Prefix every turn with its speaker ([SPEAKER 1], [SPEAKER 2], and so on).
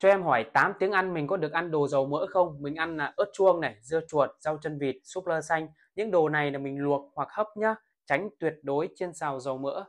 [SPEAKER 1] cho em hỏi 8 tiếng ăn mình có được ăn đồ dầu mỡ không? Mình ăn là ớt chuông này, dưa chuột, rau chân vịt, súp lơ xanh. Những đồ này là mình luộc hoặc hấp nhá, tránh tuyệt đối trên xào dầu mỡ.